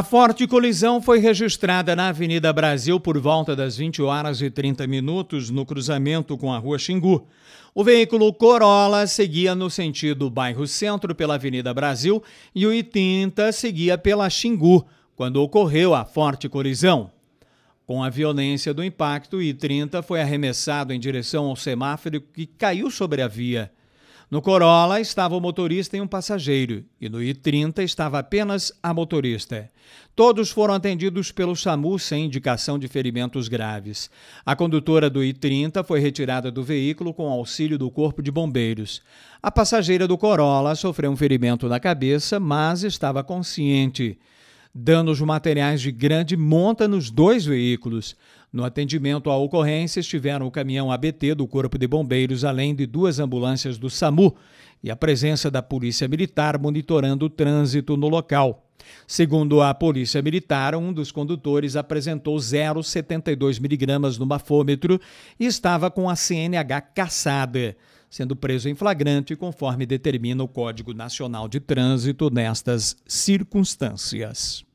A forte colisão foi registrada na Avenida Brasil por volta das 20 horas e 30 minutos no cruzamento com a Rua Xingu. O veículo Corolla seguia no sentido bairro Centro pela Avenida Brasil e o I-30 seguia pela Xingu quando ocorreu a forte colisão. Com a violência do impacto, o I-30 foi arremessado em direção ao semáforo que caiu sobre a via. No Corolla estava o motorista e um passageiro, e no I-30 estava apenas a motorista. Todos foram atendidos pelo SAMU sem indicação de ferimentos graves. A condutora do I-30 foi retirada do veículo com auxílio do Corpo de Bombeiros. A passageira do Corolla sofreu um ferimento na cabeça, mas estava consciente. Danos materiais de grande monta nos dois veículos. No atendimento à ocorrência estiveram o caminhão ABT do Corpo de Bombeiros, além de duas ambulâncias do SAMU e a presença da Polícia Militar monitorando o trânsito no local. Segundo a Polícia Militar, um dos condutores apresentou 0,72 miligramas no bafômetro e estava com a CNH caçada sendo preso em flagrante, conforme determina o Código Nacional de Trânsito nestas circunstâncias.